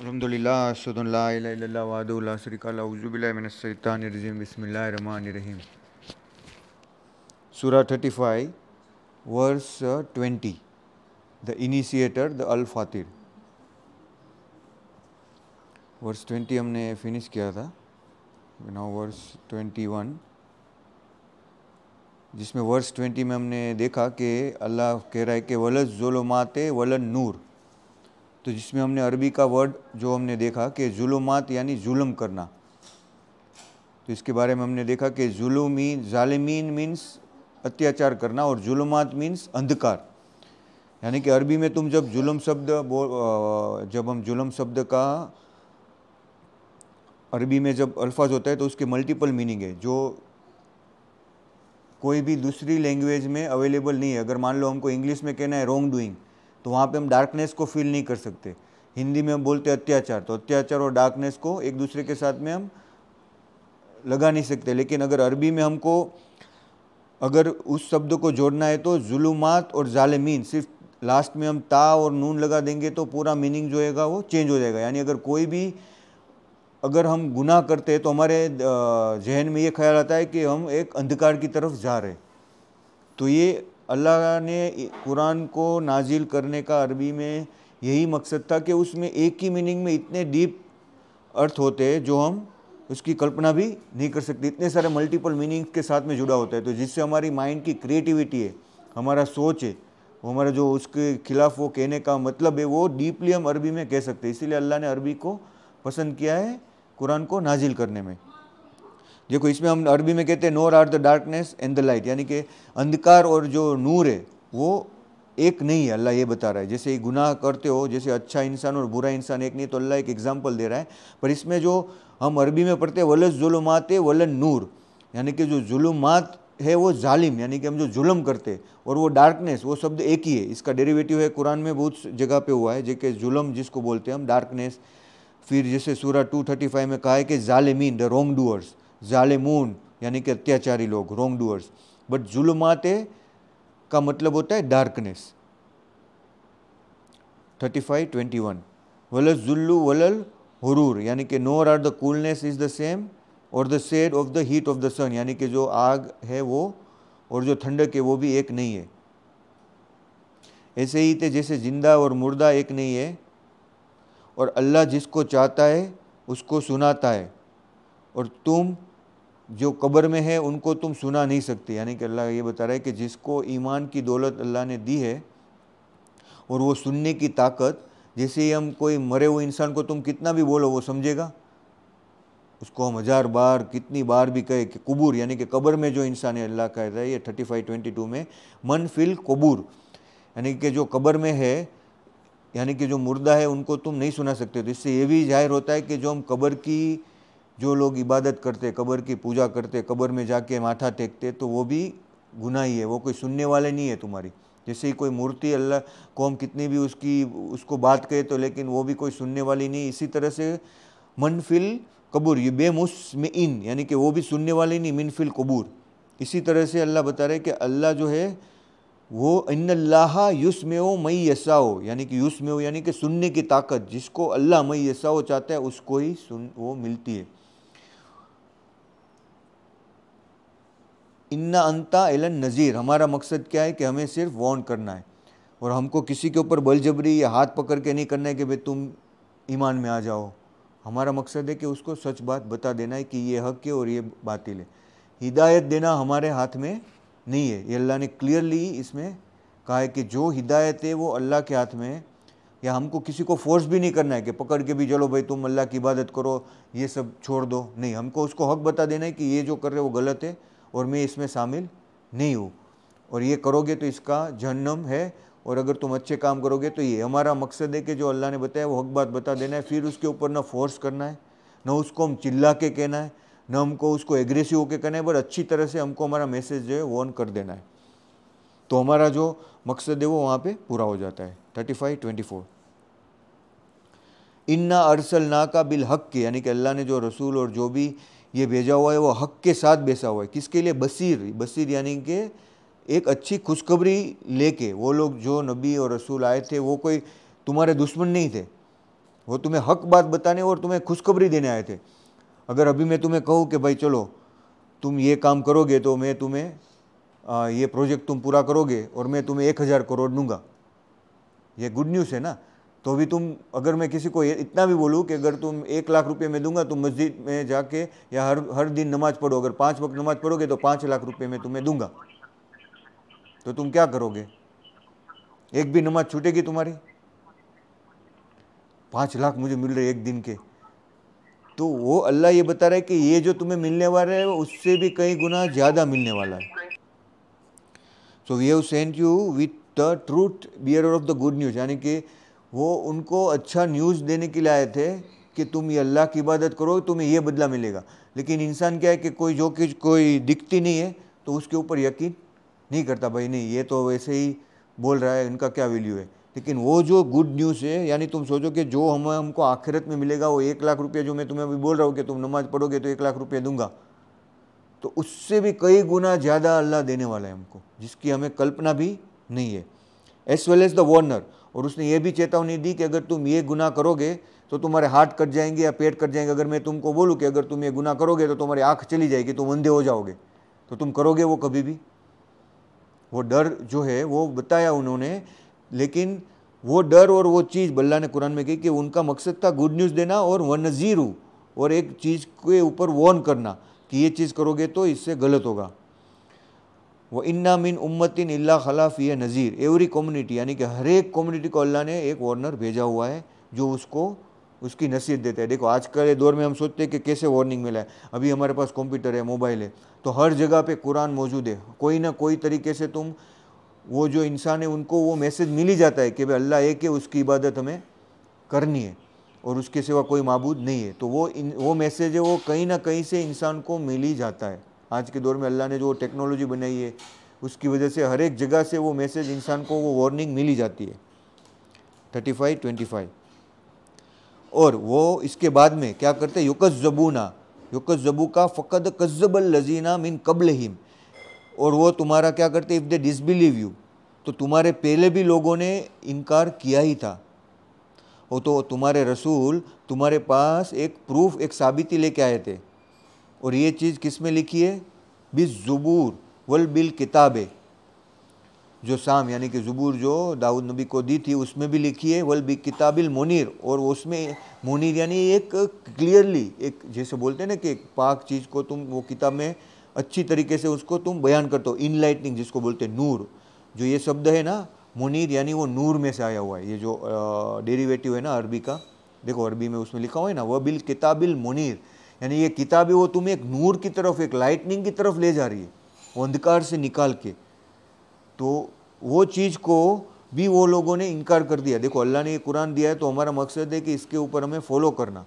अलहमदिल्ला सदुल्लाशरिकाउज़ुबिल्लाशैतानरजीम बसमीम सूरा 35 वर्स 20 द इनिशिएटर द अल फातिर वर्स 20 हमने फिनिश किया था नाउ वर्स 21 जिसमें वर्स 20 में हमने देखा कि अल्लाह कह रहा है कि वलत ज़ुलमाते वलन नूर तो जिसमें हमने अरबी का वर्ड जो हमने देखा कि जुलुमात यानी जुलम करना तो इसके बारे में हमने देखा कि जुलुमी ालिमीन मीन्स अत्याचार करना और जुलुमात मीन्स अंधकार यानी कि अरबी में तुम जब जुलम शब्द जब हम जुलम शब्द का अरबी में जब अल्फाज होता है तो उसके मल्टीपल मीनिंग है जो कोई भी दूसरी लैंग्वेज में अवेलेबल नहीं है अगर मान लो हमको इंग्लिश में कहना है रॉन्ग डूइंग तो वहाँ पे हम डार्कनेस को फील नहीं कर सकते हिंदी में हम बोलते हैं अत्याचार तो अत्याचार और डार्कनेस को एक दूसरे के साथ में हम लगा नहीं सकते लेकिन अगर अरबी में हमको अगर उस शब्द को जोड़ना है तो जुलूमात और ज़ालमीन सिर्फ लास्ट में हम ता और नून लगा देंगे तो पूरा मीनिंग जो है वो चेंज हो जाएगा यानी अगर कोई भी अगर हम गुनाह करते हैं तो हमारे जहन में ये ख्याल आता है कि हम एक अंधकार की तरफ जा रहे तो ये अल्लाह ने कुरान को नाजिल करने का अरबी में यही मकसद था कि उसमें एक ही मीनिंग में इतने डीप अर्थ होते हैं जो हम उसकी कल्पना भी नहीं कर सकते इतने सारे मल्टीपल मीनिंग्स के साथ में जुड़ा होता है तो जिससे हमारी माइंड की क्रिएटिविटी है हमारा सोच है वो हमारा जो उसके खिलाफ वो कहने का मतलब है वो डीपली हम अरबी में कह सकते हैं इसीलिए अल्लाह ने अरबी को पसंद किया है कुरान को नाजिल करने में देखो इसमें हम अरबी में कहते हैं nor are the darkness and the light यानी कि अंधकार और जो नूर है वो एक नहीं है अल्लाह ये बता रहा है जैसे गुनाह करते हो जैसे अच्छा इंसान और बुरा इंसान एक नहीं तो अल्लाह एक एग्जाम्पल दे रहा है पर इसमें जो हम अरबी में पढ़ते हैं वलस जुलमात वलन नूर यानी कि जो जुलमात है वो जालिम यानी कि हम जो जुलम करते और वो डार्कनेस वो शब्द एक ही है इसका डेरिवेटिव है कुरान में बहुत जगह पे हुआ है जैसे जुलम जिसको बोलते हैं हम डार्कनेस फिर जैसे सूरा 235 में कहा है कि जालिमीन द रोंग डूअर्स ज़ालेमून यानी कि अत्याचारी लोग रोंग डूअर्स बट जुलमाते का मतलब होता है darkness thirty five twenty one वलल जुल्लू वलल हुरूर यानी कि nor are the coolness is the same और the shade of the heat of the sun यानी कि जो आग है वो और जो ठंडक है वो भी एक नहीं है ऐसे ही थे जैसे जिंदा और मुर्दा एक नहीं है और अल्लाह जिसको चाहता है उसको सुनाता है और तुम जो कब्र में है उनको तुम सुना नहीं सकते यानी कि अल्लाह ये बता रहा है कि जिसको ईमान की दौलत अल्लाह ने दी है और वो सुनने की ताकत जैसे ही हम कोई मरे हुए इंसान को तुम कितना भी बोलो वो समझेगा उसको हम हज़ार बार कितनी बार भी कहे कि कबूर यानी कि कब्र में जो इंसान है अल्लाह कह रहा है ये थर्टी फाइव ट्वेंटी टू में मन फिल कबूर यानी कि जो कब्र में है यानी कि जो मुर्दा है उनको तुम नहीं सुना सकते तो इससे ये भी जाहिर होता है कि जो हम कब्र की जो लोग इबादत करते कब्र की पूजा करते कब्र में जाके माथा टेकते तो वो भी गुना ही है वो कोई सुनने वाले नहीं है तुम्हारी जैसे ही कोई मूर्ति अल्लाह कौम कितनी भी उसकी उसको बात कहे तो लेकिन वो भी कोई सुनने वाली नहीं इसी तरह से मनफिल कबूर ये बेमुस इन यानी कि वो भी सुनने वाले नहीं मिनफिल कबूर इसी तरह से अल्लाह बता रहे कि अल्लाह जो है वो इन्ला युसमेओ मई यसाओ यानी कि युसमेओ यानी कि सुनने की ताकत जिसको अल्लाह मई यसाओ चाहता है उसको ही सुन वो मिलती है इन्ना अंता एलन नज़ीर हमारा मकसद क्या है कि हमें सिर्फ वॉन करना है और हमको किसी के ऊपर बलजबरी या हाथ पकड़ के नहीं करना है कि भाई तुम ईमान में आ जाओ हमारा मकसद है कि उसको सच बात बता देना है कि ये हक है और ये बातिल है हिदायत देना हमारे हाथ में नहीं है ये अल्लाह ने क्लियरली इसमें कहा है कि जो हिदायत है वो अल्लाह के हाथ में है या हमको किसी को फोर्स भी नहीं करना है कि पकड़ के भी चलो भाई तुम अल्लाह की इबादत करो ये सब छोड़ दो नहीं हमको उसको हक बता देना है कि ये जो कर रहे हो वो गलत है और मैं इसमें शामिल नहीं हूँ और ये करोगे तो इसका जहन्नम है और अगर तुम अच्छे काम करोगे तो ये हमारा मकसद है कि जो अल्लाह ने बताया वो हक बात बता देना है फिर उसके ऊपर ना फोर्स करना है ना उसको हम चिल्ला के कहना है ना हमको उसको एग्रेसिव होकर कहना है पर अच्छी तरह से हमको हमारा मैसेज जो है वो ऑन कर देना है तो हमारा जो मकसद है वो वहाँ पर पूरा हो जाता है थर्टी फाइव ट्वेंटी फोर इन्ना अरसल ना का बिल हक के यानी कि अल्लाह ने जो रसूल और जो भी ये भेजा हुआ है वो हक के साथ बेसा हुआ है किसके लिए बसीर बसीर यानी कि एक अच्छी खुशखबरी लेके वो लोग जो नबी और रसूल आए थे वो कोई तुम्हारे दुश्मन नहीं थे वो तुम्हें हक बात बताने और तुम्हें खुशखबरी देने आए थे अगर अभी मैं तुम्हें कहूँ कि भाई चलो तुम ये काम करोगे तो मैं तुम्हें ये प्रोजेक्ट तुम पूरा करोगे और मैं तुम्हें एक हज़ार करोड़ दूंगा ये गुड न्यूज़ है ना तो भी तुम अगर मैं किसी को इतना भी बोलूँ कि अगर तुम एक लाख रुपये में दूंगा तुम मस्जिद में जाके या हर हर दिन नमाज पढ़ो अगर पाँच वक्त नमाज पढ़ोगे तो पाँच लाख रुपये में तुम्हें दूंगा तो तुम क्या करोगे एक भी नमाज छूटेगी तुम्हारी पाँच लाख मुझे मिल रहे एक दिन के तो वो अल्लाह ये बता रहा है कि ये जो तुम्हें मिलने वाला है उससे भी कई गुना ज़्यादा मिलने वाला है so we have sent you with the truth bearer of the good news यानी कि वो उनको अच्छा न्यूज़ देने के लिए आए थे कि तुम ये अल्लाह की इबादत करो तुम्हें ये बदला मिलेगा लेकिन इंसान क्या है कि कोई जो कि कोई दिखती नहीं है तो उसके ऊपर यकीन नहीं करता भाई नहीं ये तो वैसे ही बोल रहा है इनका क्या वैल्यू है लेकिन वो जो गुड न्यूज़ है यानी तुम सोचो कि जो हम हमको आखिरत में मिलेगा वो एक लाख रुपया जो मैं तुम्हें अभी बोल रहा हूँ कि तुम नमाज़ पढ़ोगे तो एक लाख रुपया दूंगा तो उससे भी कई गुना ज़्यादा अल्लाह देने वाला है हमको जिसकी हमें कल्पना भी नहीं है as well as the warner और उसने ये भी चेतावनी दी कि अगर तुम ये गुना करोगे तो तुम्हारे हाथ कट जाएंगे या पेट कट जाएंगे अगर मैं तुमको बोलूँ कि अगर तुम ये गुना करोगे तो तुम्हारी आँख चली जाएगी तुम अंधे हो जाओगे तो तुम करोगे वो कभी भी वो डर जो है वो बताया उन्होंने लेकिन वो डर और वो चीज़ बल्ला ने कुरान में कही कि उनका मकसद था गुड न्यूज़ देना और व नज़ीरू और एक चीज़ के ऊपर वॉर्न करना कि ये चीज़ करोगे तो इससे गलत होगा व इन्ना मिन उम्मतिन इल्ला खलाफ ये नज़ीर एवरी कम्युनिटी यानी कि हर एक कम्युनिटी को अल्लाह ने एक वार्नर भेजा हुआ है जो उसको उसकी नसीहत देता है देखो आज के दौर में हम सोचते हैं कि कैसे वार्निंग मिला है अभी हमारे पास कंप्यूटर है मोबाइल है तो हर जगह पे कुरान मौजूद है कोई ना कोई तरीके से तुम वो जो इंसान है उनको वो मैसेज मिल ही जाता है कि भाई अल्लाह एक है उसकी इबादत हमें करनी है और उसके सिवा कोई मबूद नहीं है तो वो इन, वो मैसेज है वो कहीं ना कहीं से इंसान को मिल ही जाता है आज के दौर में अल्लाह ने जो टेक्नोलॉजी बनाई है उसकी वजह से हर एक जगह से वो मैसेज इंसान को वो वार्निंग मिली जाती है थर्टी फाइव ट्वेंटी फाइव और वो इसके बाद में क्या करते हैं युकस जबूना युकस जबू का फ़कद कज्जबल लजीना मीन कबल हिम और वो तुम्हारा क्या करते इफ़ दे डिसबिलीव यू तो तुम्हारे पहले भी लोगों ने इनकार किया ही था वो तो तुम्हारे रसूल तुम्हारे पास एक प्रूफ एक साबिती लेके आए थे और ये चीज़ किस में लिखी है बिजबूर वल बिल किताबे जो शाम यानी कि ज़बूर जो दाऊद नबी को दी थी उसमें भी लिखी है वल बी किताबिल मुनीर और उसमें मुनीर यानी एक क्लियरली एक जैसे बोलते हैं ना कि पाक चीज़ को तुम वो किताब में अच्छी तरीके से उसको तुम बयान करते हो इनलाइटनिंग जिसको बोलते हैं नूर जो ये शब्द है ना मुनीर यानी वो नूर में से आया हुआ है ये जो डेरिवेटिव है ना अरबी का देखो अरबी में उसमें लिखा हुआ है ना वह बिल किताबिल मुनीर यानी ये किताब है वो तुम्हें एक नूर की तरफ एक लाइटनिंग की तरफ ले जा रही है अंधकार से निकाल के तो वो चीज़ को भी वो लोगों ने इनकार कर दिया देखो अल्लाह ने ये कुरान दिया है तो हमारा मकसद है कि इसके ऊपर हमें फॉलो करना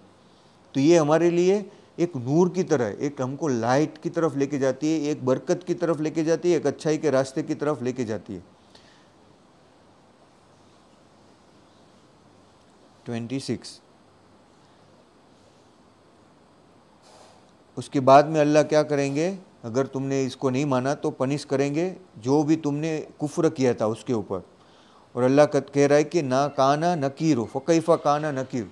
तो ये हमारे लिए एक नूर की तरह एक हमको लाइट की तरफ लेके जाती है एक बरकत की तरफ लेके जाती है एक अच्छाई के रास्ते की तरफ लेके जाती है ट्वेंटी सिक्स उसके बाद में अल्लाह क्या करेंगे अगर तुमने इसको नहीं माना तो पनिश करेंगे जो भी तुमने कुफ्र किया था उसके ऊपर और अल्लाह कह रहा है कि ना काना नकीर फ़कीफ़ा काना नकीर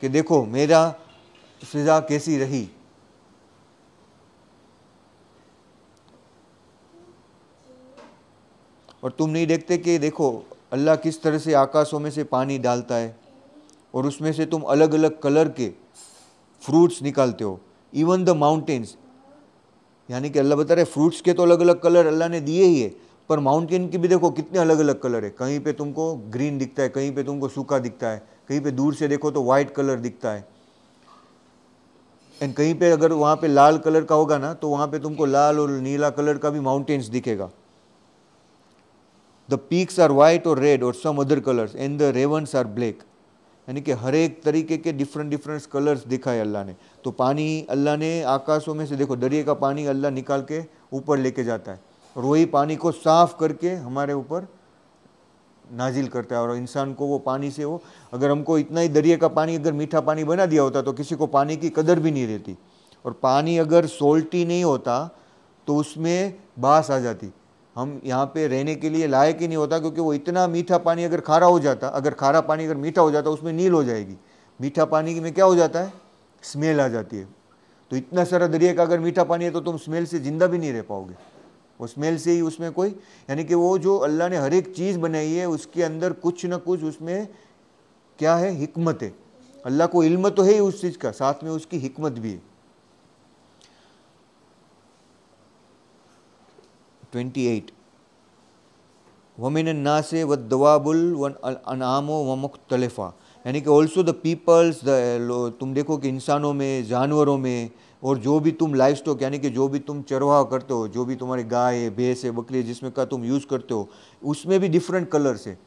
कि देखो मेरा सज़ा कैसी रही और तुम नहीं देखते कि देखो अल्लाह किस तरह से आकाशों में से पानी डालता है और उसमें से तुम अलग अलग कलर के फ्रूट्स निकालते हो इवन द माउंटेन्स यानी कि अल्लाह बता रहे फ्रूट्स के तो अलग अलग कलर अल्लाह ने दिए ही है पर माउंटेन के भी देखो कितने अलग अलग कलर है कहीं पे तुमको ग्रीन दिखता है कहीं पे तुमको सूखा दिखता है कहीं पे दूर से देखो तो वाइट कलर दिखता है एंड कहीं पे अगर वहाँ पे लाल कलर का होगा ना तो वहाँ पे तुमको लाल और नीला कलर का भी माउंटेन्स दिखेगा द पीक्स आर वाइट और रेड और some other colours and the ravens are black यानी कि हर एक तरीके के डिफरेंट डिफरेंट कलर्स दिखाए अल्लाह ने तो पानी अल्लाह ने आकाशों में से देखो दरिए का पानी अल्लाह निकाल के ऊपर लेके जाता है और वही पानी को साफ़ करके हमारे ऊपर नाजिल करता है और इंसान को वो पानी से वो अगर हमको इतना ही दरिए का पानी अगर मीठा पानी बना दिया होता तो किसी को पानी की कदर भी नहीं रहती और पानी अगर सोल्टी नहीं होता तो उसमें बास आ जाती हम यहाँ पे रहने के लिए लायक ही नहीं होता क्योंकि वो इतना मीठा पानी अगर खारा हो जाता अगर खारा पानी अगर मीठा हो जाता उसमें नील हो जाएगी मीठा पानी में क्या हो जाता है स्मेल आ जाती है तो इतना सारा दरिया का अगर मीठा पानी है तो तुम स्मेल से ज़िंदा भी नहीं रह पाओगे वो स्मेल से ही उसमें कोई यानी कि वो जो अल्लाह ने हर एक चीज़ बनाई है उसके अंदर कुछ ना कुछ उसमें क्या है हमत है अल्लाह को इल्म तो है ही उस चीज़ का साथ में उसकी हमत भी है 28 वमिन नासे व दवाबुल वन अनामो व मुख्तलफ़ा यानी कि ऑल्सो द पीपल्स द तुम देखो कि इंसानों में जानवरों में और जो भी तुम लाइफ स्टॉक यानी कि जो भी तुम चरवाह करते हो जो भी तुम्हारे गाय है भैंस है बकरी है जिसमें का तुम यूज़ करते हो उसमें भी डिफरेंट कलर्स है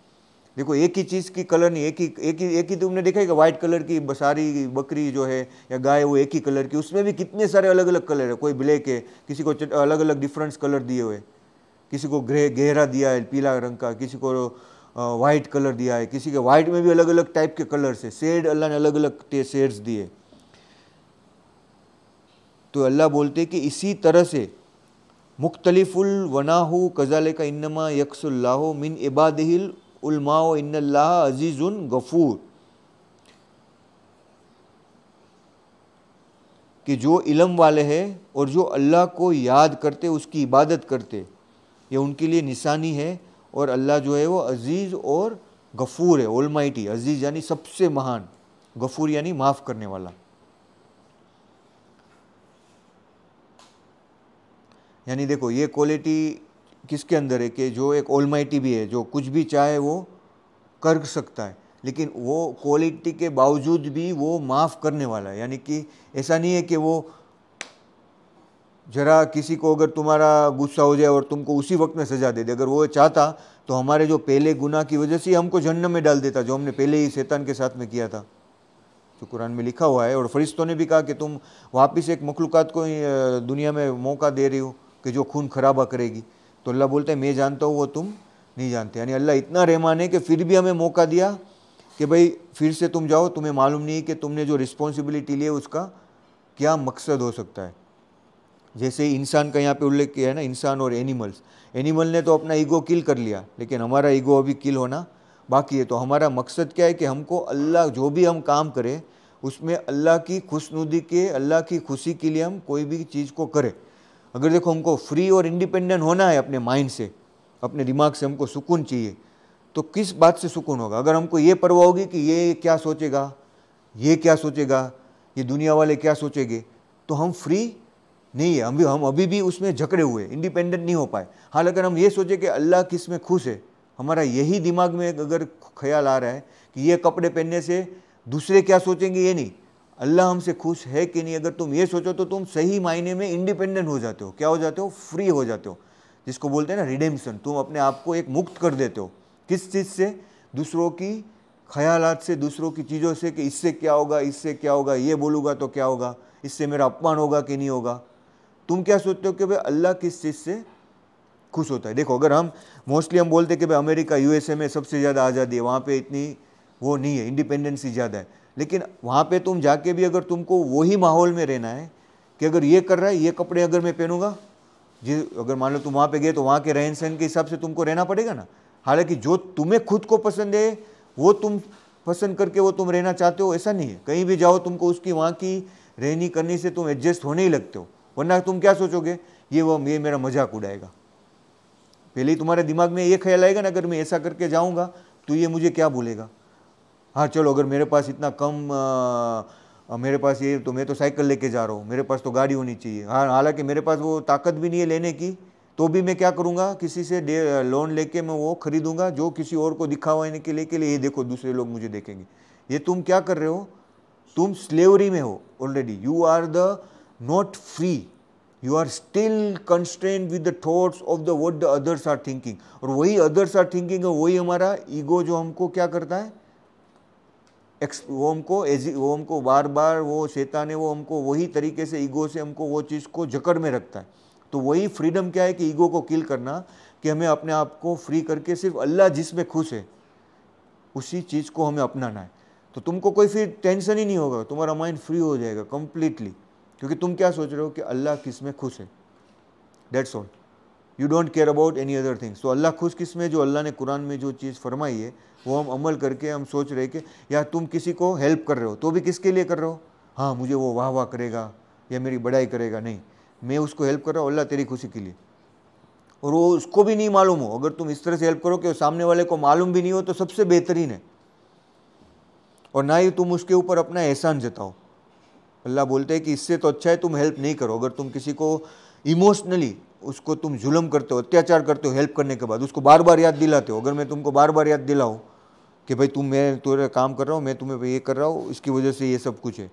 देखो एक ही चीज़ की कलर नहीं एक ही एक ही एक ही तुमने देखा है कि वाइट कलर की सारी बकरी जो है या गाय वो एक ही कलर की उसमें भी कितने सारे अलग अलग कलर है कोई ब्लैक है किसी को अलग अलग डिफरेंस कलर दिए हुए हैं किसी को ग्रे गहरा दिया है पीला रंग का किसी को वाइट कलर दिया है किसी के वाइट में भी अलग अलग टाइप के कलर्स है शेड अल्लाह ने अलग अलग शेड्स दिए तो अल्लाह बोलते कि इसी तरह से मुख्तलिफुल वनाहु कजाले का इनमा यकसल्लाह मिन इबादहिल उलमा इन्ला अजीज़ुन गफूर कि जो इलम वाले हैं और जो अल्लाह को याद करते उसकी इबादत करते ये उनके लिए निशानी है और अल्लाह जो है वो अजीज़ और गफूर है ओलमाइटी अजीज़ यानी सबसे महान गफूर यानी माफ़ करने वाला यानी देखो ये क्वालिटी किसके अंदर है कि जो एक ओलमाइटी भी है जो कुछ भी चाहे वो कर सकता है लेकिन वो क्वालिटी के बावजूद भी वो माफ़ करने वाला है यानी कि ऐसा नहीं है कि वो ज़रा किसी को अगर तुम्हारा गुस्सा हो जाए और तुमको उसी वक्त में सज़ा दे दे अगर वो चाहता तो हमारे जो पहले गुना की वजह से हमको जहन्नम में डाल देता जो हमने पहले ही शैतान के साथ में किया था जो कुरान में लिखा हुआ है और फरिश्तों ने भी कहा कि तुम वापस एक मखलूक़ को दुनिया में मौका दे रही हो कि जो खून खराबा करेगी तो अल्लाह बोलते हैं मैं जानता हूँ वो तुम नहीं जानते यानी अल्लाह इतना रहमान है कि फिर भी हमें मौका दिया कि भाई फिर से तुम जाओ तुम्हें मालूम नहीं कि तुमने जो रिस्पॉन्सिबिलिटी ली है उसका क्या मकसद हो सकता है जैसे इंसान का यहाँ पे उल्लेख किया है ना इंसान और एनिमल्स एनिमल ने तो अपना ईगो किल कर लिया लेकिन हमारा ईगो अभी किल होना बाकी है तो हमारा मकसद क्या है कि हमको अल्लाह जो भी हम काम करें उसमें अल्लाह की खुशनुदी के अल्लाह की खुशी के लिए हम कोई भी चीज़ को करें अगर देखो हमको फ्री और इंडिपेंडेंट होना है अपने माइंड से अपने दिमाग से हमको सुकून चाहिए तो किस बात से सुकून होगा अगर हमको ये परवाह होगी कि ये क्या सोचेगा ये क्या सोचेगा ये दुनिया वाले क्या सोचेंगे तो हम फ्री नहीं है हम भी हम अभी भी उसमें झकड़े हुए इंडिपेंडेंट नहीं हो पाए हाँ हम ये सोचे कि अल्लाह किस में खुश है हमारा यही दिमाग में अगर ख्याल आ रहा है कि ये कपड़े पहनने से दूसरे क्या सोचेंगे ये नहीं अल्लाह हमसे खुश है कि नहीं अगर तुम ये सोचो तो तुम सही मायने में इंडिपेंडेंट हो जाते हो क्या हो जाते हो फ्री हो जाते हो जिसको बोलते हैं ना रिडेम्सन तुम अपने आप को एक मुक्त कर देते हो किस चीज़ से दूसरों की ख्यालात से दूसरों की चीज़ों से कि इससे क्या होगा इससे क्या होगा ये बोलूँगा तो क्या होगा इससे मेरा अपमान होगा कि नहीं होगा तुम क्या सोचते हो कि भाई अल्लाह किस चीज़ से खुश होता है देखो अगर हम मोस्टली हम बोलते हैं कि भाई अमेरिका यूएसए में सबसे ज़्यादा आज़ादी है वहाँ पे इतनी वो नहीं है इंडिपेंडेंसी ज़्यादा है लेकिन वहाँ पे तुम जाके भी अगर तुमको वही माहौल में रहना है कि अगर ये कर रहा है ये कपड़े अगर मैं पहनूंगा जी अगर मान लो तुम वहाँ पे गए तो वहाँ के रहन सहन के हिसाब से तुमको रहना पड़ेगा ना हालांकि जो तुम्हें खुद को पसंद है वो तुम पसंद करके वो तुम रहना चाहते हो ऐसा नहीं है कहीं भी जाओ तुमको उसकी वहाँ की रहनी करनी से तुम एडजस्ट होने ही लगते हो वरना तुम क्या सोचोगे ये वो ये मेरा मजाक उड़ाएगा पहले ही तुम्हारे दिमाग में ये ख्याल आएगा ना अगर मैं ऐसा करके जाऊँगा तो ये मुझे क्या बोलेगा हाँ चलो अगर मेरे पास इतना कम आ, मेरे पास ये तो मैं तो साइकिल लेके जा रहा हूँ मेरे पास तो गाड़ी होनी चाहिए हाँ हालाँकि मेरे पास वो ताकत भी नहीं है लेने की तो भी मैं क्या करूँगा किसी से लोन लेके मैं वो खरीदूँगा जो किसी और को दिखावाने के लिए के लिए ये देखो दूसरे लोग मुझे देखेंगे ये तुम क्या कर रहे हो तुम स्लेवरी में हो already you are the not free. You are still constrained with the thoughts of the what the others are thinking. और वही others are thinking है वही हमारा ego जो हमको क्या करता है वो हमको वो हमको बार बार वो शैतान है वो हमको वही तरीके से ईगो से हमको वो चीज़ को जकड़ में रखता है तो वही फ्रीडम क्या है कि ईगो को किल करना कि हमें अपने आप को फ्री करके सिर्फ अल्लाह जिसमें खुश है उसी चीज़ को हमें अपनाना है तो तुमको कोई फिर टेंशन ही नहीं होगा तुम्हारा माइंड फ्री हो जाएगा कम्प्लीटली क्योंकि तुम क्या सोच रहे हो कि अल्लाह किस में खुश है that's all you don't care about any other things तो अल्लाह खुश किस में जो अल्लाह ने कुरान में जो चीज़ फरमाई है वो हम अमल करके हम सोच रहे कि या तुम किसी को हेल्प कर रहे हो तो भी किसके लिए कर रहे हो हाँ मुझे वो वाह वाह करेगा या मेरी बड़ाई करेगा नहीं मैं उसको हेल्प कर रहा हूँ अल्लाह तेरी खुशी के लिए और वो उसको भी नहीं मालूम हो अगर तुम इस तरह से हेल्प करो कि सामने वाले को मालूम भी नहीं हो तो सबसे बेहतरीन है और ना ही तुम उसके ऊपर अपना एहसान जताओ अल्लाह बोलते हैं कि इससे तो अच्छा है तुम हेल्प नहीं करो अगर तुम किसी को इमोशनली उसको तुम जुलम करते हो अत्याचार करते हो हेल्प करने के बाद उसको बार बार याद दिलाते हो अगर मैं तुमको बार बार याद दिलाऊँ कि भाई तुम मैं तुम्हारा काम कर रहा हूँ मैं तुम्हें ये कर रहा हूँ इसकी वजह से ये सब कुछ है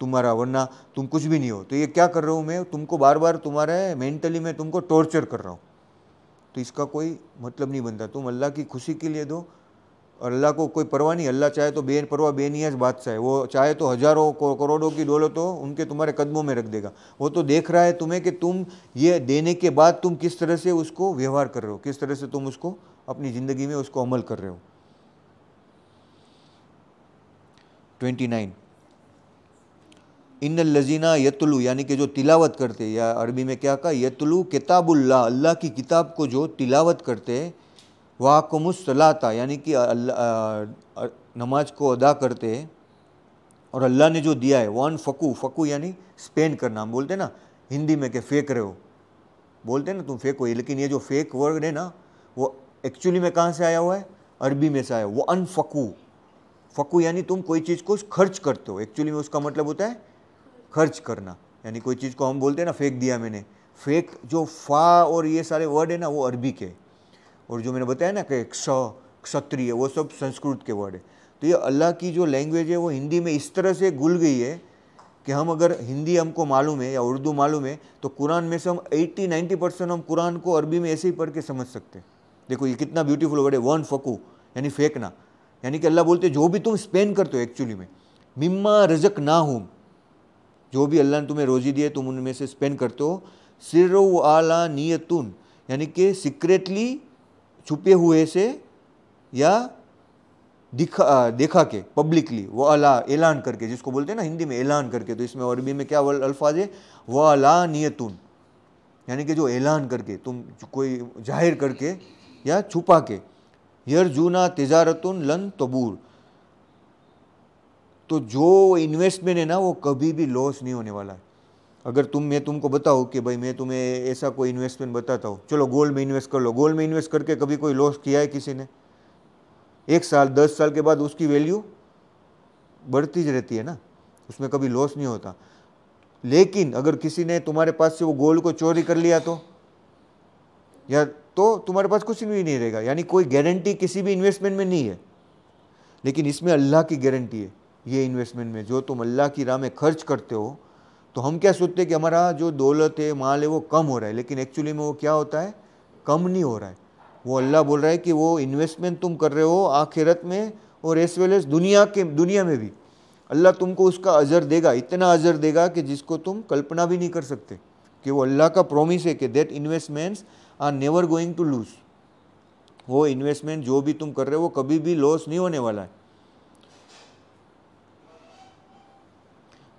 तुम्हारा वरना तुम कुछ भी नहीं हो तो ये क्या कर रहा हूँ मैं तुमको बार बार तुम्हारा मेंटली मैं तुमको टॉर्चर कर रहा हूँ तो इसका कोई मतलब नहीं बनता तुम अल्लाह की खुशी के लिए दो और अल्लाह को कोई परवाह नहीं अल्लाह चाहे तो बेन परवाह बेनियाज बादशाह है वो चाहे तो हज़ारों करोड़ों की दौलत हो उनके तुम्हारे कदमों में रख देगा वो तो देख रहा है तुम्हें कि तुम ये देने के बाद तुम किस तरह से उसको व्यवहार कर रहे हो किस तरह से तुम उसको अपनी ज़िंदगी में उसको अमल कर रहे हो ट्वेंटी नाइन इन लजीना यतलु यानी कि जो तिलावत करते या अरबी में क्या कहा यतलु किताबुल्ला अल्लाह की किताब को जो तिलावत करते हैं वाकुमसलाता यानी कि नमाज को अदा करते हैं और अल्लाह ने जो दिया है वन फ़कू फ़कू यानी स्पेंड करना हम बोलते हैं ना हिंदी में कि फेंक रहे हो बोलते हैं ना तुम फेंको ये लेकिन ये जो फेक वर्ड है ना वो एक्चुअली में कहाँ से आया हुआ है अरबी में से आया वो अनफकू फ़कू यानी तुम कोई चीज़ को खर्च करते हो एक्चुअली में उसका मतलब होता है खर्च करना यानी कोई चीज़ को हम बोलते हैं ना फेंक दिया मैंने फ़ेक जो फा और ये सारे वर्ड है ना वो अरबी के और जो मैंने बताया ना कि क्ष क्षत्रिय वो सब संस्कृत के वर्ड है तो ये अल्लाह की जो लैंग्वेज है वो हिंदी में इस तरह से घुल गई है कि हम अगर हिंदी हमको मालूम है या उर्दू मालूम है तो कुरान में से हम 80 90 परसेंट हम कुरान को अरबी में ऐसे ही पढ़ के समझ सकते हैं देखो ये कितना ब्यूटीफुल वर्ड है वन फकू यानी फेंकना यानी कि अल्लाह बोलते जो भी तुम स्पेन करते हो एक्चुअली में मिम्मा रजक ना हूँ जो भी अल्लाह ने तुम्हें रोज़ी दिए तुम उनमें से स्पेन करते हो सिर आला नियतुन यानी कि सीक्रेटली छुपे हुए से या दिखा देखा के पब्लिकली व अला ऐलान करके जिसको बोलते हैं ना हिंदी में ऐलान करके तो इसमें अरबी में क्या अल्फाज है व अला नियतुन यानी कि जो ऐलान करके तुम कोई जाहिर करके या छुपा के यर जूना तिजारतुन लन तबूर तो जो इन्वेस्टमेंट है ना वो कभी भी लॉस नहीं होने वाला है अगर तुम मैं तुमको बताऊँ कि भाई मैं तुम्हें ऐसा कोई इन्वेस्टमेंट बताता हूँ चलो गोल्ड में इन्वेस्ट कर लो गोल्ड में इन्वेस्ट करके कभी कोई लॉस किया है किसी ने एक साल दस साल के बाद उसकी वैल्यू बढ़ती रहती है ना उसमें कभी लॉस नहीं होता लेकिन अगर किसी ने तुम्हारे पास से वो गोल्ड को चोरी कर लिया तो या तो तुम्हारे पास कुछ भी नहीं रहेगा यानी कोई गारंटी किसी भी इन्वेस्टमेंट में नहीं है लेकिन इसमें अल्लाह की गारंटी है ये इन्वेस्टमेंट में जो तुम अल्लाह की राह में खर्च करते हो तो हम क्या सोचते हैं कि हमारा जो दौलत है माल है वो कम हो रहा है लेकिन एक्चुअली में वो क्या होता है कम नहीं हो रहा है वो अल्लाह बोल रहा है कि वो इन्वेस्टमेंट तुम कर रहे हो आखिरत में और एस वेल एस दुनिया के दुनिया में भी अल्लाह तुमको उसका अजर देगा इतना अजर देगा कि जिसको तुम कल्पना भी नहीं कर सकते कि वो अल्लाह का प्रोमिस है कि that investments are never going to lose वो इन्वेस्टमेंट जो भी तुम कर रहे हो वो कभी भी लॉस नहीं होने वाला है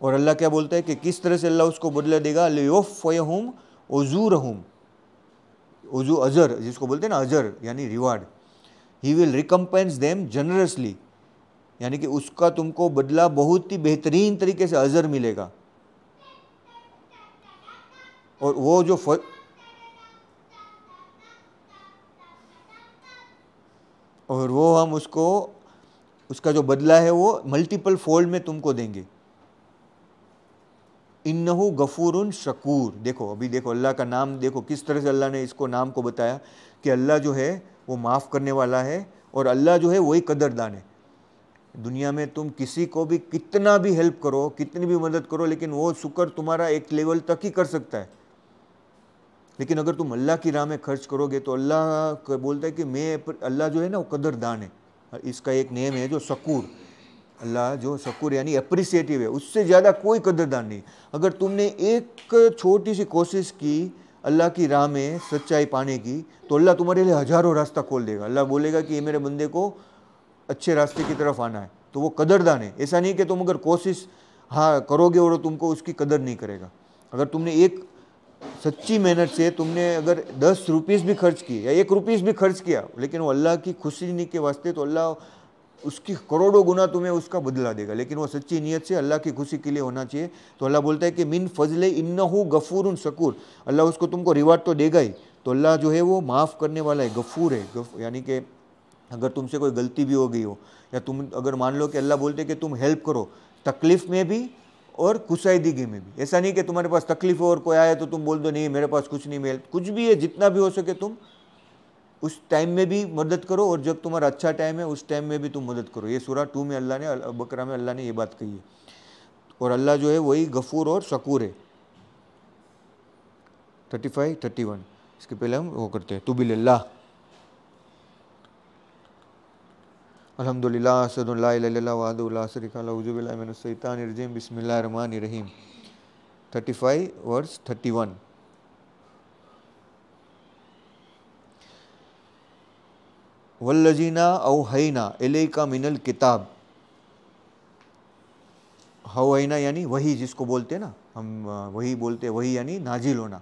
और अल्लाह क्या बोलता है कि किस तरह से अल्लाह उसको बदला देगा लियोफ़म उजूर रहूम उजू अजर जिसको बोलते हैं ना अजर यानी reward he will recompense them generously यानी कि उसका तुमको बदला बहुत ही बेहतरीन तरीके से अजर मिलेगा और वो जो फर... और वो हम उसको उसका जो बदला है वो मल्टीपल फोल्ड में तुमको देंगे इन्नहू गफूर शकूर देखो अभी देखो अल्लाह का नाम देखो किस तरह से अल्लाह ने इसको नाम को बताया कि अल्लाह जो है वो माफ़ करने वाला है और अल्लाह जो है वही कदरदान है दुनिया में तुम किसी को भी कितना भी हेल्प करो कितनी भी मदद करो लेकिन वो शुक्र तुम्हारा एक लेवल तक ही कर सकता है लेकिन अगर तुम अल्लाह की राह में खर्च करोगे तो अल्लाह बोलता है कि मैं अल्लाह जो है ना वो कदरदान है इसका एक नेम है जो शकूर अल्लाह जो शकुर यानी अप्रिसिएटिव है उससे ज़्यादा कोई कदरदान नहीं अगर तुमने एक छोटी सी कोशिश की अल्लाह की राह में सच्चाई पाने की तो अल्लाह तुम्हारे लिए हज़ारों रास्ता खोल देगा अल्लाह बोलेगा कि ये मेरे बंदे को अच्छे रास्ते की तरफ आना है तो वो कदरदान है ऐसा नहीं कि तुम अगर कोशिश हाँ करोगे और तुमको उसकी कदर नहीं करेगा अगर तुमने एक सच्ची मेहनत से तुमने अगर दस रुपीज़ भी खर्च किए या एक रुपीज़ भी खर्च किया लेकिन वो अल्लाह की खुशी नहीं के वास्ते तो अल्लाह उसकी करोड़ों गुना तुम्हें उसका बदला देगा लेकिन वो सच्ची नीयत से अल्लाह की खुशी के लिए होना चाहिए तो अल्लाह बोलता है कि मिन फजल इन्नहु गफूर उन शकूर अल्लाह उसको तुमको रिवार्ड तो देगा ही तो अल्लाह जो है वो माफ़ करने वाला है गफूर है गफ, यानी कि अगर तुमसे कोई गलती भी हो गई हो या तुम अगर मान लो कि अल्लाह बोलते कि तुम हेल्प करो तकलीफ़ में भी और कुशाइदगी में भी ऐसा नहीं कि तुम्हारे पास तकलीफ हो और कोई आए तो तुम बोल दो नहीं मेरे पास कुछ नहीं मेल कुछ भी है जितना भी हो सके तुम उस टाइम में भी मदद करो और जब तुम्हारा अच्छा टाइम है उस टाइम में भी तुम मदद करो ये सूरा टू में अल्लाह ने बकरा में अल्लाह ने ये बात कही है और अल्लाह जो है वही गफूर और शकूर है थर्टी फाइव थर्टी वन इसके पहले हम वो करते हैं तुबिल अल्लाह अलहमदिल्ला असदुल्ला रहीम thirty five verse thirty one वल्लजीना अवहैना का मिनल किताब हवैना यानी वही जिसको बोलते हैं ना हम वही बोलते वही यानी नाजिल होना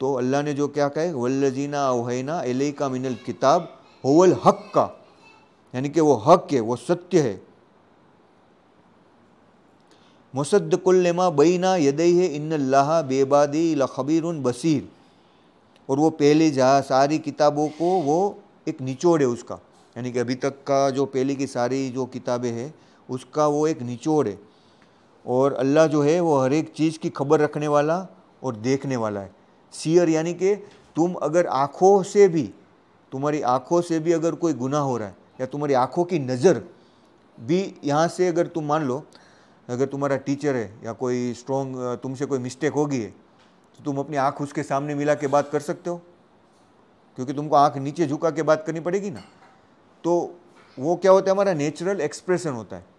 तो अल्लाह ने जो क्या कहे वल्लजीना अवहैना का मिनल किताब होवल हक का यानी कि वो हक है वो सत्य है मुसद्दकुल्लमा बईना यदई है इन अल्लाह बेबादी लखबीर बसीर और वो पहले जहाँ सारी किताबों को वो एक निचोड़ है उसका यानी कि अभी तक का जो पहले की सारी जो किताबें हैं उसका वो एक निचोड़ है और अल्लाह जो है वो हर एक चीज़ की खबर रखने वाला और देखने वाला है सीयर यानी कि तुम अगर आँखों से भी तुम्हारी आँखों से भी अगर कोई गुनाह हो रहा है या तुम्हारी आँखों की नज़र भी यहाँ से अगर तुम मान लो अगर तुम्हारा टीचर है या कोई स्ट्रॉन्ग तुमसे कोई मिस्टेक होगी है तो तुम अपनी आँख उसके सामने मिला के बात कर सकते हो क्योंकि तुमको आंख नीचे झुका के बात करनी पड़ेगी ना तो वो क्या होता है हमारा नेचुरल एक्सप्रेशन होता है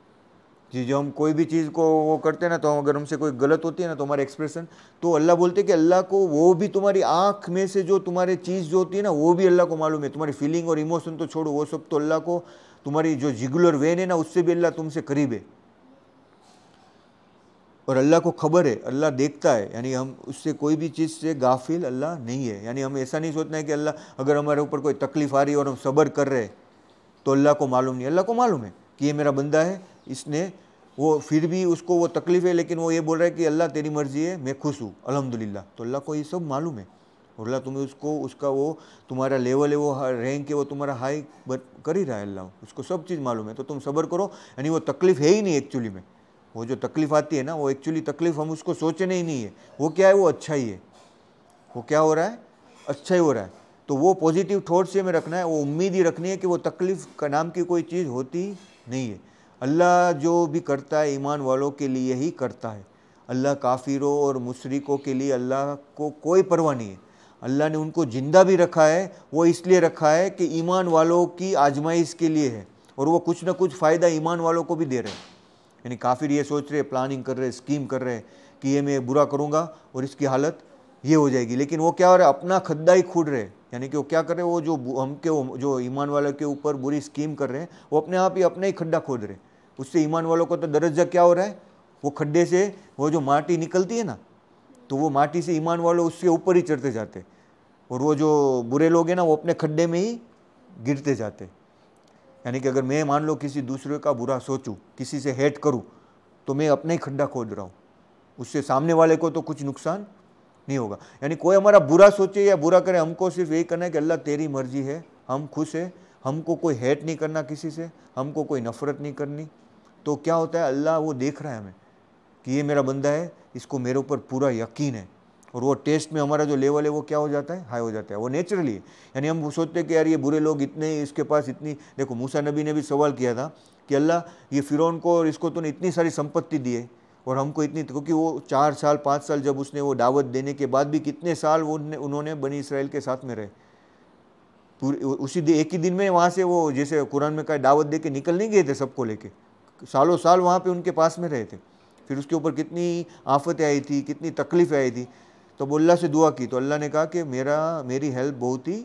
जी जो हम कोई भी चीज़ को वो करते हैं ना तो अगर हमसे कोई गलत होती है ना तो हमारा एक्सप्रेशन तो अल्लाह बोलते हैं कि अल्लाह को वो भी तुम्हारी आँख में से जो तुम्हारी चीज़ जो होती है ना वो भी अल्लाह को मालूम है तुम्हारी फीलिंग और इमोशन तो छोड़ो वो सब तो अल्लाह को तुम्हारी जो जिगुलर वेन है ना उससे भी अल्लाह तुमसे करीब है और अल्लाह को खबर है अल्लाह देखता है यानी हम उससे कोई भी चीज़ से गाफिल अल्लाह नहीं है यानी हम ऐसा नहीं सोचना है कि अल्लाह अगर हमारे ऊपर कोई तकलीफ़ आ रही है और हम सब्र कर रहे हैं तो अल्लाह को मालूम नहीं अल्लाह को मालूम है कि ये मेरा बंदा है इसने वो फिर भी उसको वो तकलीफ़ है लेकिन वो ये बोल रहा है कि अल्लाह तेरी मर्ज़ी है मैं खुश हूँ अलहमदिल्ला तो अल्लाह को ये सब मालूम है और अल्लाह तुम्हें उसको उसका वो तुम्हारा लेवल है वो रैंक है वो तुम्हारा हाई कर ही रहा है अल्लाह उसको सब चीज़ मालूम है तो तुम सब्र करो यानी वो तकलीफ़ है ही नहीं एक्चुअली में वो जो तकलीफ़ आती है ना वो एक्चुअली तकलीफ़ हम उसको सोचने ही नहीं है वो क्या है वो अच्छा ही है वो क्या हो रहा है अच्छा ही हो रहा है तो वो पॉजिटिव थॉट्स ही हमें रखना है वो उम्मीद ही रखनी है कि वो तकलीफ़ का नाम की कोई चीज़ होती नहीं है अल्लाह जो भी करता है ईमान वालों के लिए ही करता है अल्लाह काफिरों और मुशरकों के लिए अल्लाह को कोई परवाह नहीं है अल्लाह ने उनको ज़िंदा भी रखा है वो इसलिए रखा है कि ईमान वालों की आजमाइश के लिए है और वो कुछ ना कुछ फ़ायदा ईमान वालों को भी दे रहे हैं यानी काफी ये सोच रहे प्लानिंग कर रहे स्कीम कर रहे कि ये मैं बुरा करूँगा और इसकी हालत ये हो जाएगी लेकिन वो क्या हो रहा है अपना खद्दा ही खूट रहे यानी कि वो क्या कर रहे वो जो हम के जो ईमान वालों के ऊपर बुरी स्कीम कर रहे हैं वो अपने आप ही अपना ही खड्डा खोद रहे उससे ईमान वालों को तो दर्जा क्या हो रहा है वो खड्डे से वो जो माटी निकलती है ना तो वो माटी से ईमान वालों उसके ऊपर ही चढ़ते जाते और वो जो बुरे लोग हैं ना वो अपने खड्डे में ही गिरते जाते यानी कि अगर मैं मान लो किसी दूसरे का बुरा सोचूं किसी से हेट करूं तो मैं अपने ही खड्डा खोद रहा हूँ उससे सामने वाले को तो कुछ नुकसान नहीं होगा यानी कोई हमारा बुरा सोचे या बुरा करे हमको सिर्फ यही करना है कि अल्लाह तेरी मर्जी है हम खुश है हमको कोई हेट नहीं करना किसी से हमको कोई नफरत नहीं करनी तो क्या होता है अल्लाह वो देख रहा है हमें कि ये मेरा बंदा है इसको मेरे ऊपर पूरा यकीन है और वो टेस्ट में हमारा जो लेवल है वो क्या हो जाता है हाई हो जाता है वो नेचुरली यानी हम सोचते हैं कि यार ये बुरे लोग इतने इसके पास इतनी देखो मूसा नबी ने भी सवाल किया था कि अल्लाह ये फ़िरौन को और इसको तूने इतनी सारी संपत्ति दी है और हमको इतनी क्योंकि वो चार साल पाँच साल जब उसने वो दावत देने के बाद भी कितने साल वो उन्होंने बनी इसराइल के साथ में रहे पूरे उसी एक ही दिन में वहाँ से वो जैसे कुरान में कहा दावत दे के निकल नहीं गए थे सबको लेके सालों साल वहाँ पे उनके पास में रहे थे फिर उसके ऊपर कितनी आफतें आई थी कितनी तकलीफ़ें आई थी तो अल्लाह से दुआ की तो अल्लाह ने कहा कि मेरा मेरी हेल्प बहुत ही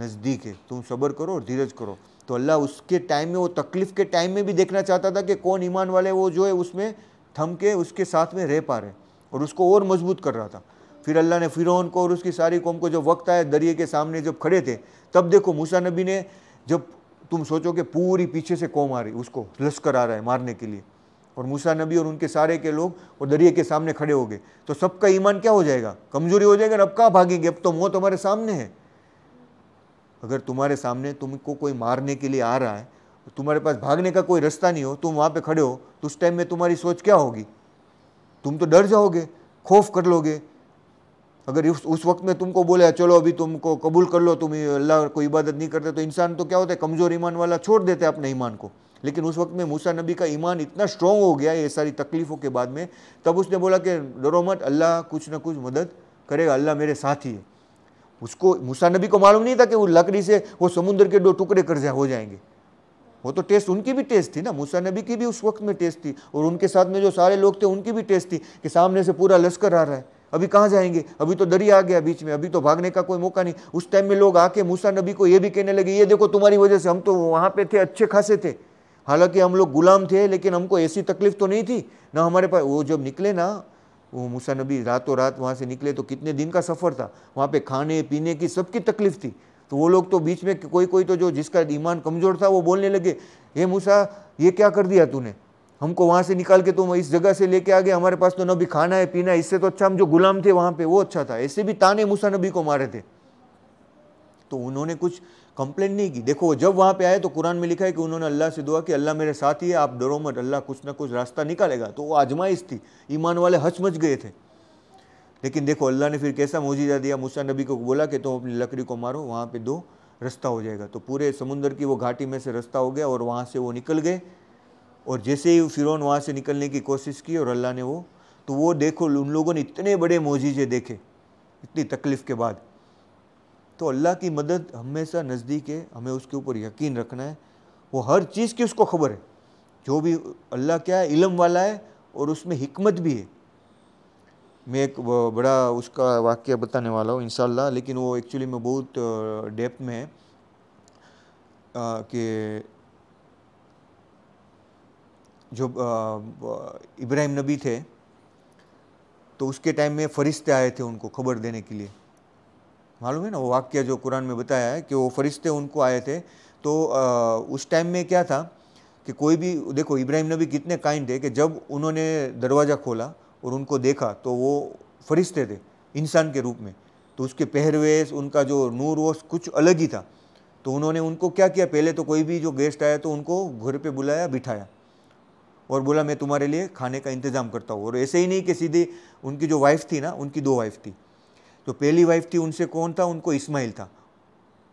नज़दीक है तुम सब्र करो और धीरज करो तो अल्लाह उसके टाइम में वो तकलीफ़ के टाइम में भी देखना चाहता था कि कौन ईमान वाले वो जो है उसमें थम के उसके साथ में रह पा रहे और उसको और मजबूत कर रहा था फिर अल्लाह ने फ़िरौन को और उसकी सारी कौम को जब वक्त आया दरिए के सामने जब खड़े थे तब देखो मूसा नबी ने जब तुम सोचो कि पूरी पीछे से कौम आ रही उसको लश्कर आ रहा है मारने के लिए और मूसा नबी और उनके सारे के लोग और दरिए के सामने खड़े हो गए तो सबका ईमान क्या हो जाएगा कमजोरी हो जाएगा अब कहाँ भागेंगे अब तो मौत हमारे सामने है अगर तुम्हारे सामने तुमको कोई मारने के लिए आ रहा है तुम्हारे पास भागने का कोई रास्ता नहीं हो तुम वहाँ पे खड़े हो तो उस टाइम में तुम्हारी सोच क्या होगी तुम तो डर जाओगे खौफ कर लोगे अगर उस उस वक्त में तुमको बोले चलो अभी तुमको कबूल कर लो तुम अल्लाह को इबादत नहीं करते तो इंसान तो क्या होता है कमज़ोर ईमान वाला छोड़ देते अपने ईमान को लेकिन उस वक्त में मूसा नबी का ईमान इतना स्ट्रॉन्ग हो गया ये सारी तकलीफ़ों के बाद में तब उसने बोला कि डरो मत अल्लाह कुछ ना कुछ मदद करेगा अल्लाह मेरे साथ ही है उसको मूसा नबी को मालूम नहीं था कि वो लकड़ी से वो समुद्र के दो टुकड़े कर जा हो जाएंगे वो तो टेस्ट उनकी भी टेस्ट थी ना मूसा नबी की भी उस वक्त में टेस्ट थी और उनके साथ में जो सारे लोग थे उनकी भी टेस्ट थी कि सामने से पूरा लश्कर आ रहा है अभी कहाँ जाएंगे अभी तो दरिया आ गया बीच में अभी तो भागने का कोई मौका नहीं उस टाइम में लोग आके मूसा नबी को ये भी कहने लगे ये देखो तुम्हारी वजह से हम तो वहाँ पे थे अच्छे खासे थे हालांकि हम लोग गुलाम थे लेकिन हमको ऐसी तकलीफ़ तो नहीं थी ना हमारे पास वो जब निकले ना वो मूसा नबी रातों रात वहाँ से निकले तो कितने दिन का सफ़र था वहाँ पे खाने पीने की सबकी तकलीफ़ थी तो वो लोग तो बीच में कोई कोई तो जो जिसका ईमान कमज़ोर था वो बोलने लगे हे मूसा ये क्या कर दिया तूने हमको वहाँ से निकाल के तुम इस जगह से लेके आ गए हमारे पास तो न भी खाना है पीना है इससे तो अच्छा हम जो गुलाम थे वहाँ पे वो अच्छा था ऐसे भी ताने मूसा नबी को मारे थे तो उन्होंने कुछ कंप्लेन नहीं की देखो जब वहाँ पे आए तो कुरान में लिखा है कि उन्होंने अल्लाह से दुआ कि अल्लाह मेरे साथ ही है आप डरो मत अल्लाह कुछ ना कुछ रास्ता निकालेगा तो वो आजमाइश थी ईमान वाले हचमच गए थे लेकिन देखो अल्लाह ने फिर कैसा मोजीजा दिया मूसा नबी को बोला कि तुम तो अपनी लकड़ी को मारो वहाँ पर दो रास्ता हो जाएगा तो पूरे समुंदर की वो घाटी में से रास्ता हो गया और वहाँ से वो निकल गए और जैसे ही फिर वहाँ से निकलने की कोशिश की और अल्लाह ने वो तो वो देखो उन लोगों ने इतने बड़े मोजीजे देखे इतनी तकलीफ़ के बाद तो अल्लाह की मदद हमेशा नज़दीक है हमें उसके ऊपर यकीन रखना है वो हर चीज़ की उसको खबर है जो भी अल्लाह क्या है इलम वाला है और उसमें हिकमत भी है मैं एक बड़ा उसका वाक्य बताने वाला हूँ इन लेकिन वो एक्चुअली में बहुत डेप्थ में है कि जो इब्राहिम नबी थे तो उसके टाइम में फरिश्ते आए थे उनको खबर देने के लिए मालूम है ना वो वाक्य जो कुरान में बताया है कि वो फरिश्ते उनको आए थे तो आ, उस टाइम में क्या था कि कोई भी देखो इब्राहिम नबी कितने काइंड थे कि जब उन्होंने दरवाज़ा खोला और उनको देखा तो वो फरिश्ते थे इंसान के रूप में तो उसके पहरवेश उनका जो नूर वो कुछ अलग ही था तो उन्होंने उनको क्या किया पहले तो कोई भी जो गेस्ट आया तो उनको घर पे बुलाया बिठाया और बोला मैं तुम्हारे लिए खाने का इंतज़ाम करता हूँ और ऐसे ही नहीं कि सीधे उनकी जो वाइफ थी ना उनकी दो वाइफ थी तो पहली वाइफ थी उनसे कौन था उनको इस्माइल था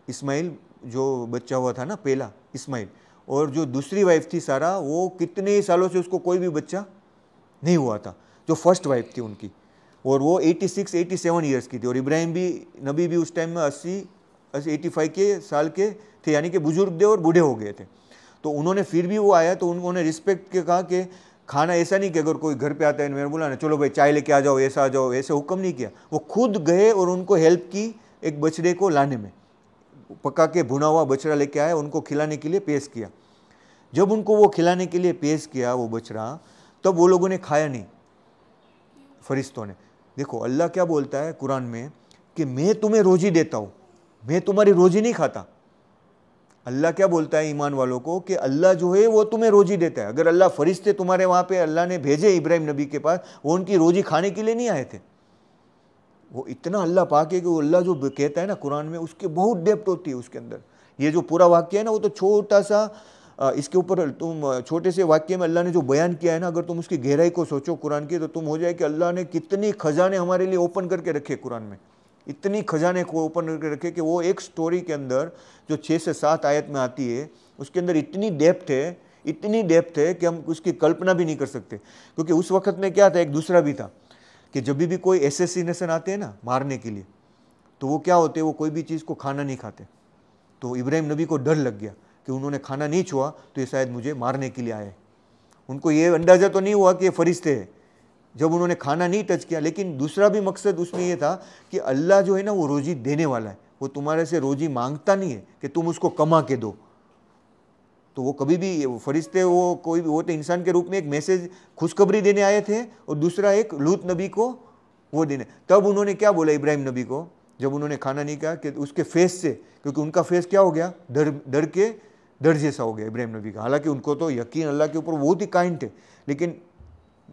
इस्माइल जो बच्चा हुआ था ना पहला इस्माइल और जो दूसरी वाइफ थी सारा वो कितने सालों से उसको कोई भी बच्चा नहीं हुआ था जो फर्स्ट वाइफ थी उनकी और वो 86 87 ईयर्स की थी और इब्राहिम भी नबी भी उस टाइम में अस्सी 85 फाइव के साल के थे यानी कि बुजुर्ग थे और बूढ़े हो गए थे तो उन्होंने फिर भी वो आया तो उन्होंने रिस्पेक्ट के कहा कि खाना ऐसा नहीं कि अगर कोई घर पे आता है मैंने बोला ना चलो भाई चाय लेके आ जाओ ऐसा आ जाओ ऐसे हुक्म नहीं किया वो खुद गए और उनको हेल्प की एक बछड़े को लाने में पका के भुना हुआ बछड़ा लेके आए उनको खिलाने के लिए पेश किया जब उनको वो खिलाने के लिए पेश किया वो बछड़ा तब वो लोगों ने खाया नहीं फरिश्तों ने देखो अल्लाह क्या बोलता है कुरान में कि मैं तुम्हें रोज़ी देता हूँ मैं तुम्हारी रोज़ी नहीं खाता अल्लाह क्या बोलता है ईमान वालों को कि अल्लाह जो है वो तुम्हें रोज़ी देता है अगर अल्लाह फरिश्ते तुम्हारे वहाँ पे अल्लाह ने भेजे इब्राहिम नबी के पास वो उनकी रोज़ी खाने के लिए नहीं आए थे वो इतना अल्लाह है कि वो अल्लाह जो कहता है ना कुरान में उसके बहुत डेप्ट होती है उसके अंदर ये जो पूरा वाक्य है ना वो तो छोटा सा इसके ऊपर तुम छोटे से वाक्य में अल्लाह ने जो बयान किया है ना अगर तुम उसकी गहराई को सोचो कुरान की तो तुम हो जाए कि अल्लाह ने कितने खजाने हमारे लिए ओपन करके रखे कुरान में इतनी खजाने को ओपन करके रखे कि वो एक स्टोरी के अंदर जो छः से सात आयत में आती है उसके अंदर इतनी डेप्थ है इतनी डेप्थ है कि हम उसकी कल्पना भी नहीं कर सकते क्योंकि उस वक्त में क्या था एक दूसरा भी था कि जब भी कोई एसेसिनेशन आते हैं ना मारने के लिए तो वो क्या होते वो कोई भी चीज़ को खाना नहीं खाते तो इब्राहिम नबी को डर लग गया कि उन्होंने खाना नहीं छुआ तो ये शायद मुझे मारने के लिए आए उनको ये अंदाज़ा तो नहीं हुआ कि ये फरिश्ते हैं जब उन्होंने खाना नहीं टच किया लेकिन दूसरा भी मकसद उसमें यह था कि अल्लाह जो है ना वो रोज़ी देने वाला है वो तुम्हारे से रोज़ी मांगता नहीं है कि तुम उसको कमा के दो तो वो कभी भी फरिश्ते वो कोई वो तो इंसान के रूप में एक मैसेज खुशखबरी देने आए थे और दूसरा एक लूत नबी को वो देने तब उन्होंने क्या बोला इब्राहिम नबी को जब उन्होंने खाना नहीं कहा कि उसके फेस से क्योंकि उनका फेस क्या हो गया डर डर के डर जैसा हो गया इब्राहिम नबी का हालांकि उनको तो यकीन अल्लाह के ऊपर बहुत ही काइंड थे लेकिन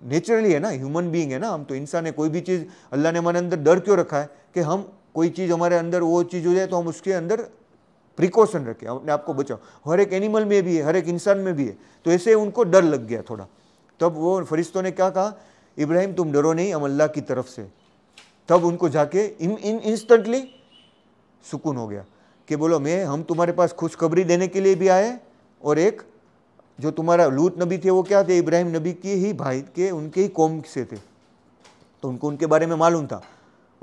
नेचुरली है ना ह्यूमन बीइंग है ना हम तो इंसान है कोई भी चीज़ अल्लाह ने हमारे अंदर डर क्यों रखा है कि हम कोई चीज़ हमारे अंदर वो चीज़ हो जाए तो हम उसके अंदर प्रिकॉशन रखें अपने आपको बचाओ हर एक एनिमल में भी है हर एक इंसान में भी है तो ऐसे उनको डर लग गया थोड़ा तब वो फरिश्तों ने क्या कहा इब्राहिम तुम डरो नहीं हम अल्लाह की तरफ से तब उनको जाके इन इन इंस्टेंटली सुकून हो गया कि बोलो मैं हम तुम्हारे पास खुशखबरी देने के लिए भी आए और एक जो तुम्हारा लूत नबी थे वो क्या थे इब्राहिम नबी के ही भाई के उनके ही कौम से थे तो उनको उनके बारे में मालूम था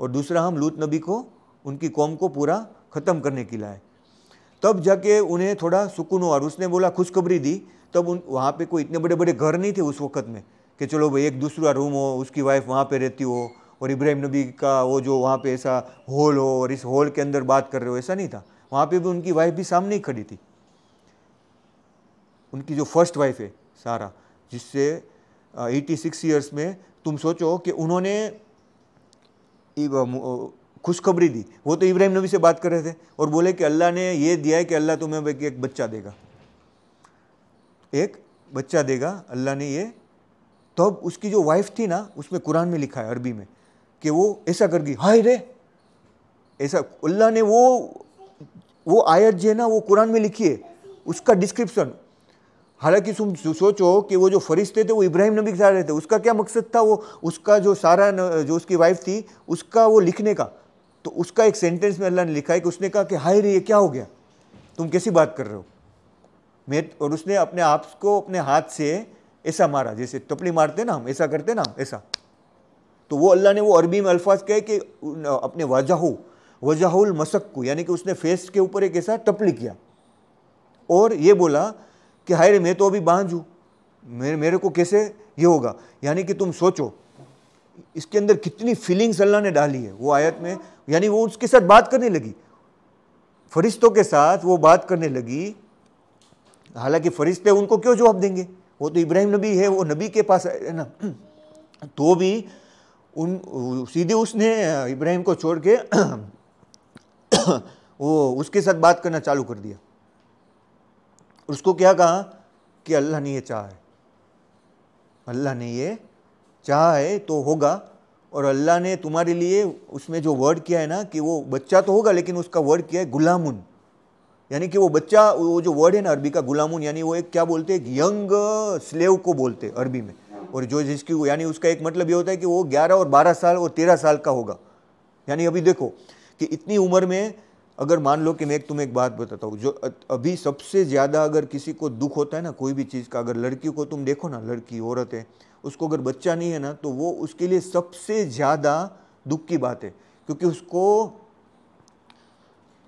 और दूसरा हम लूत नबी को उनकी कौम को पूरा ख़त्म करने के लाए तब जाके उन्हें थोड़ा सुकून हुआ और उसने बोला खुशखबरी दी तब उन वहाँ पर कोई इतने बड़े बड़े घर नहीं थे उस वक़्त में कि चलो भाई एक दूसरा रूम हो उसकी वाइफ वहाँ पर रहती हो और इब्राहिम नबी का वो जो वहाँ पे ऐसा हॉल हो और इस हॉल के अंदर बात कर रहे हो ऐसा नहीं था वहाँ पे भी उनकी वाइफ भी सामने ही खड़ी थी उनकी जो फर्स्ट वाइफ है सारा जिससे एटी सिक्स ईयर्स में तुम सोचो कि उन्होंने खुशखबरी दी वो तो इब्राहिम नबी से बात कर रहे थे और बोले कि अल्लाह ने ये दिया है कि अल्लाह तुम्हें एक बच्चा देगा एक बच्चा देगा अल्लाह ने ये तब तो उसकी जो वाइफ थी ना उसमें कुरान में लिखा है अरबी में कि वो ऐसा कर गई हाय रे ऐसा अल्लाह ने वो वो आयत जो है ना वो कुरान में लिखी है उसका डिस्क्रिप्शन हालांकि तुम सोचो कि वो जो फरिश्ते थे वो इब्राहिम नबी के साथ रहते उसका क्या मकसद था वो उसका जो सारा जो उसकी वाइफ थी उसका वो लिखने का तो उसका एक सेंटेंस में अल्लाह ने लिखा है कि उसने कहा कि हाय रे ये क्या हो गया तुम कैसी बात कर रहे हो मैं और उसने अपने आप को अपने हाथ से ऐसा मारा जैसे टपली मारते ना हम ऐसा करते ना हम ऐसा तो वो अल्लाह ने वो अरबी में अल्फाज कहे कि अपने वजहू वजहुल को यानी कि उसने फेस के ऊपर एक ऐसा टपली किया और ये बोला कि हाय रे मैं तो अभी बांझ हूँ मेरे मेरे को कैसे ये होगा यानी कि तुम सोचो इसके अंदर कितनी फीलिंग्स अल्लाह ने डाली है वो आयत में यानी वो उसके साथ बात करने लगी फरिश्तों के साथ वो बात करने लगी हालांकि फरिश्ते उनको क्यों जवाब देंगे वो तो इब्राहिम नबी है वो नबी के पास है ना तो भी उन सीधे उसने इब्राहिम को छोड़ के वो उसके साथ बात करना चालू कर दिया और उसको क्या कहा कि अल्लाह ने ये चाह है अल्लाह ने ये चाह है तो होगा और अल्लाह ने तुम्हारे लिए उसमें जो वर्ड किया है ना कि वो बच्चा तो होगा लेकिन उसका वर्ड किया है गुलामुन यानी कि वो बच्चा वो जो वर्ड है ना अरबी का गुलामुन यानी वो एक क्या बोलते हैं यंग स्लेव को बोलते हैं अरबी में और जो जिसकी यानी उसका एक मतलब ये होता है कि वो ग्यारह और बारह साल और तेरह साल का होगा यानी अभी देखो कि इतनी उम्र में अगर मान लो कि मैं एक तुम्हें एक बात बताता हूँ जो अभी सबसे ज़्यादा अगर किसी को दुख होता है ना कोई भी चीज़ का अगर लड़की को तुम देखो ना लड़की औरत है उसको अगर बच्चा नहीं है ना तो वो उसके लिए सबसे ज़्यादा दुख की बात है क्योंकि उसको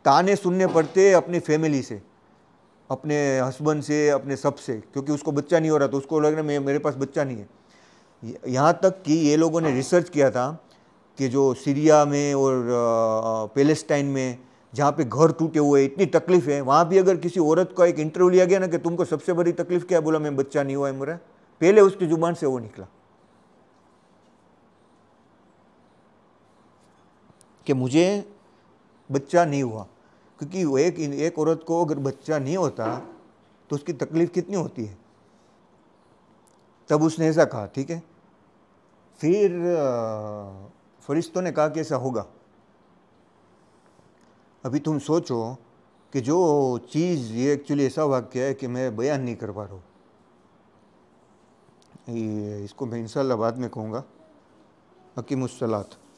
ताने सुनने पड़ते अपनी फैमिली से अपने हस्बैंड से अपने सब से क्योंकि उसको बच्चा नहीं हो रहा तो उसको लग रहा है मेरे पास बच्चा नहीं है यहाँ तक कि ये लोगों ने रिसर्च किया था कि जो सीरिया में और पेलेस्टाइन में जहाँ पे घर टूटे हुए इतनी तकलीफ है वहाँ भी अगर किसी औरत का एक इंटरव्यू लिया गया ना कि तुमको सबसे बड़ी तकलीफ क्या बोला मैं बच्चा नहीं हुआ है मेरा पहले उसकी जुबान से वो निकला कि मुझे बच्चा नहीं हुआ क्योंकि एक एक औरत को अगर बच्चा नहीं होता तो उसकी तकलीफ कितनी होती है तब उसने ऐसा कहा ठीक है फिर फरिश्तों ने कहा कि ऐसा होगा अभी तुम सोचो कि जो चीज़ ये एक्चुअली ऐसा वाक्य है कि मैं बयान नहीं कर पा रहा हूँ इसको मैं इंशाल्लाह बाद में कहूँगा हकीम मुसलात